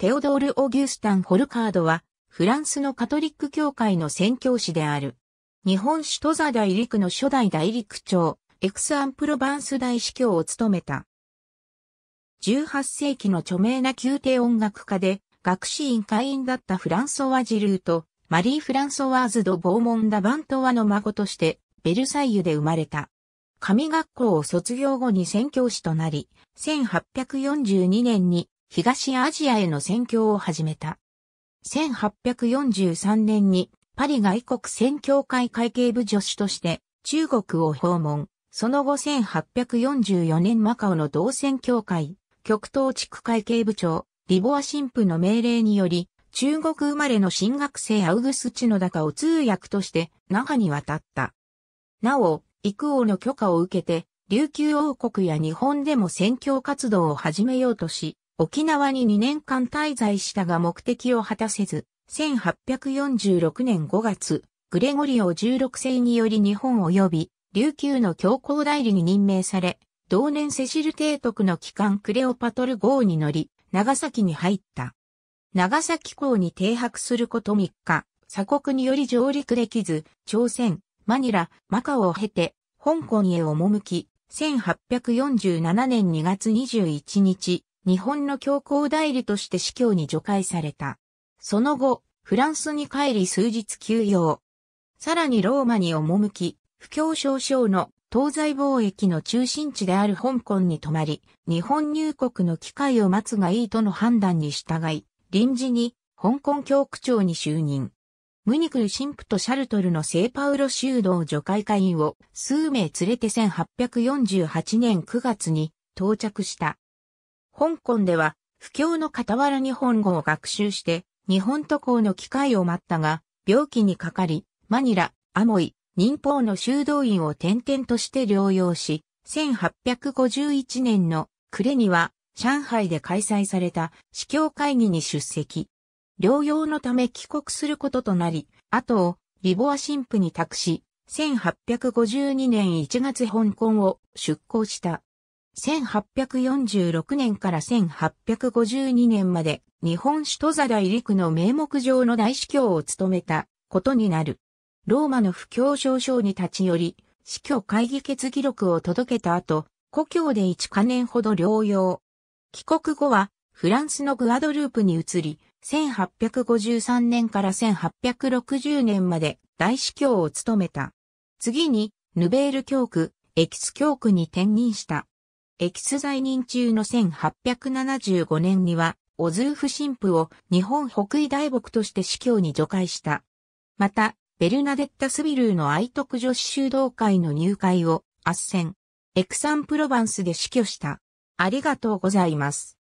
テオドール・オギュスタン・ホルカードは、フランスのカトリック教会の宣教師である。日本首都ザ大陸の初代大陸長、エクス・アン・プロバンス大司教を務めた。18世紀の著名な宮廷音楽家で、学士院会員だったフランソワ・ジルーと、マリー・フランソワーズ・ド・ボーモン・ダ・バントワの孫として、ベルサイユで生まれた。神学校を卒業後に宣教師となり、1842年に東アジアへの宣教を始めた。1843年にパリ外国宣教会会計部助手として中国を訪問。その後1844年マカオの同宣教会、極東地区会計部長、リボア神父の命令により、中国生まれの新学生アウグスチノダカを通訳として長に渡った。なお、ク王の許可を受けて、琉球王国や日本でも宣教活動を始めようとし、沖縄に2年間滞在したが目的を果たせず、1846年5月、グレゴリオ16世により日本及び、琉球の教皇代理に任命され、同年セシル提督の機関クレオパトル号に乗り、長崎に入った。長崎港に停泊すること3日、鎖国により上陸できず、朝鮮、マニラ、マカオを経て、香港へ赴き、1847年2月21日、日本の教皇代理として司教に除外された。その後、フランスに帰り数日休養。さらにローマに赴き、不況少々の東西貿易の中心地である香港に泊まり、日本入国の機会を待つがいいとの判断に従い、臨時に香港教区長に就任。ムニクル神父とシャルトルの聖パウロ修道除会会員を数名連れて1848年9月に到着した。香港では、不況の傍ら日本語を学習して、日本渡航の機会を待ったが、病気にかかり、マニラ、アモイ、忍法の修道院を転々として療養し、1851年の暮れには、上海で開催された司教会議に出席。療養のため帰国することとなり、後をリボア神父に託し、1852年1月香港を出港した。1846年から1852年まで日本首都座大陸の名目上の大司教を務めたことになる。ローマの不況少々に立ち寄り、司教会議決議録を届けた後、故郷で1か年ほど療養。帰国後はフランスのグアドループに移り、1853年から1860年まで大司教を務めた。次に、ヌベール教区、エキス教区に転任した。エキス在任中の1875年には、オズーフ神父を日本北緯大牧として司教に除会した。また、ベルナデッタ・スビルーの愛徳女子修道会の入会を、圧戦。エクサンプロバンスで死去した。ありがとうございます。